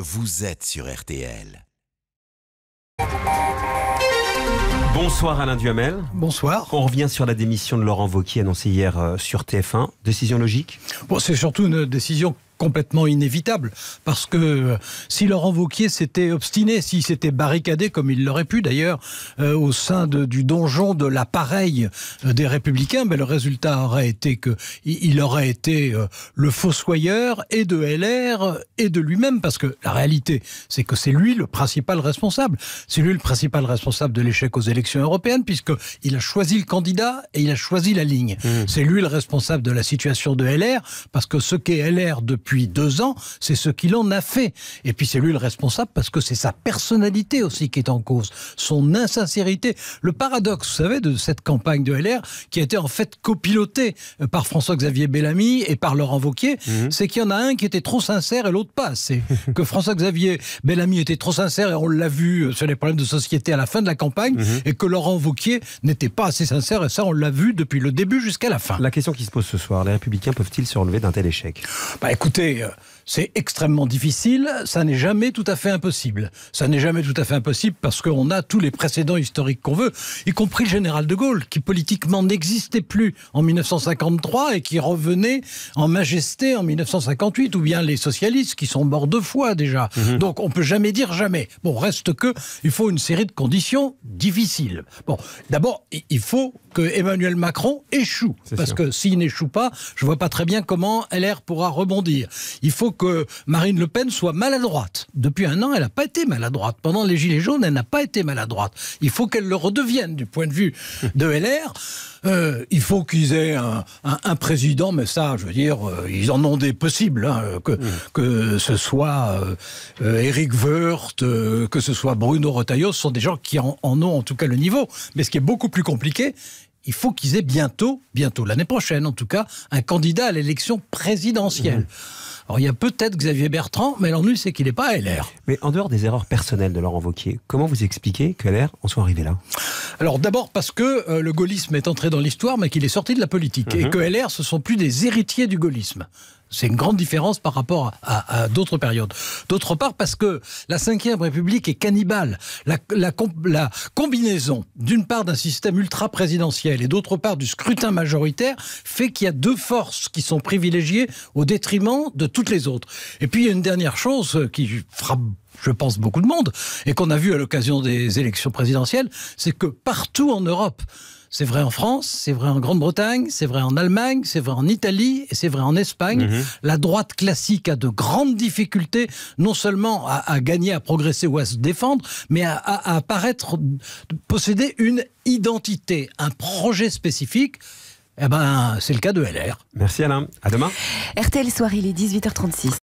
Vous êtes sur RTL. Bonsoir Alain Duhamel. Bonsoir. On revient sur la démission de Laurent Vauquier annoncée hier euh, sur TF1. Décision logique bon, C'est surtout une décision complètement inévitable. Parce que euh, si Laurent Vauquier s'était obstiné, s'il s'était barricadé, comme il l'aurait pu d'ailleurs, euh, au sein du donjon de l'appareil euh, des Républicains, ben, le résultat aurait été que il aurait été le fossoyeur et de LR et de lui-même. Parce que la réalité, c'est que c'est lui le principal responsable. C'est lui le principal responsable de l'échec aux élections européennes, puisqu'il a choisi le candidat et il a choisi la ligne. Mmh. C'est lui le responsable de la situation de LR, parce que ce qu'est LR depuis depuis deux ans, c'est ce qu'il en a fait. Et puis c'est lui le responsable parce que c'est sa personnalité aussi qui est en cause, son insincérité. Le paradoxe, vous savez, de cette campagne de LR qui a été en fait copilotée euh, par François-Xavier Bellamy et par Laurent Vauquier, mhm. c'est qu'il y en a un qui était trop sincère et l'autre pas. C'est que François-Xavier Bellamy était trop sincère et on l'a vu euh, sur les problèmes de société à la fin de la campagne mhm. et que Laurent Vauquier n'était pas assez sincère et ça on l'a vu depuis le début jusqu'à la fin. La question qui se pose ce soir, les républicains peuvent-ils se relever d'un tel échec Bah écoutez, euh, c'est extrêmement difficile, ça n'est jamais tout à fait impossible. Ça n'est jamais tout à fait impossible parce qu'on a tous les précédents historiques qu'on veut, y compris le général de Gaulle, qui politiquement n'existait plus en 1953 et qui revenait en majesté en 1958, ou bien les socialistes qui sont morts deux fois déjà. Mhm. Donc on peut jamais dire jamais. Bon, reste que il faut une série de conditions difficiles. Bon, d'abord, il faut que Emmanuel Macron échoue, parce que s'il n'échoue pas, je vois pas très bien comment LR pourra rebondir. Il faut que Marine Le Pen soit maladroite. Depuis un an, elle n'a pas été maladroite. Pendant les Gilets jaunes, elle n'a pas été maladroite. Il faut qu'elle le redevienne du point de vue de LR. Euh, il faut qu'ils aient un, président, mais ça, je veux dire, euh, ils en ont des possibles. Hein, que, mmh. que ce soit Eric euh, Woerth, que ce soit Bruno Retailleau, ce sont des gens qui en ont en tout cas le niveau. Mais ce qui est beaucoup plus compliqué, il faut qu'ils aient bientôt, bientôt l'année prochaine en tout cas, un candidat à l'élection présidentielle. Mmh. Alors il y a peut-être Xavier Bertrand, mais l'ennui c'est qu'il n'est pas à LR. Mais en dehors des erreurs personnelles de Laurent Wauquiez, comment vous expliquez que LR en soit arrivé là Alors d'abord parce que euh, le gaullisme est entré dans l'histoire, mais qu'il est sorti de la politique. Et mmh. que LR, ce sont plus des héritiers du gaullisme. C'est une grande différence par rapport à, d'autres périodes. D'autre part, parce que la Ve République est cannibale. La, la combinaison, d'une part, d'un système ultra-présidentiel et d'autre part, du scrutin majoritaire, fait qu'il y a deux forces qui sont privilégiées au détriment de toutes les autres. Et puis, il y a une dernière chose euh, qui frappe je pense, beaucoup de monde, et qu'on a vu à l'occasion des élections présidentielles, c'est que partout en Europe, c'est vrai en France, c'est vrai en Grande-Bretagne, c'est vrai en Allemagne, c'est vrai en Italie et c'est vrai en Espagne. Mhm. La droite classique a de grandes difficultés, non seulement à, gagner, à progresser ou à se défendre, mais à, posséder une identité, un projet spécifique. Eh ben, c'est le cas de LR. Merci Alain. À demain. RTL soir il est 18h36.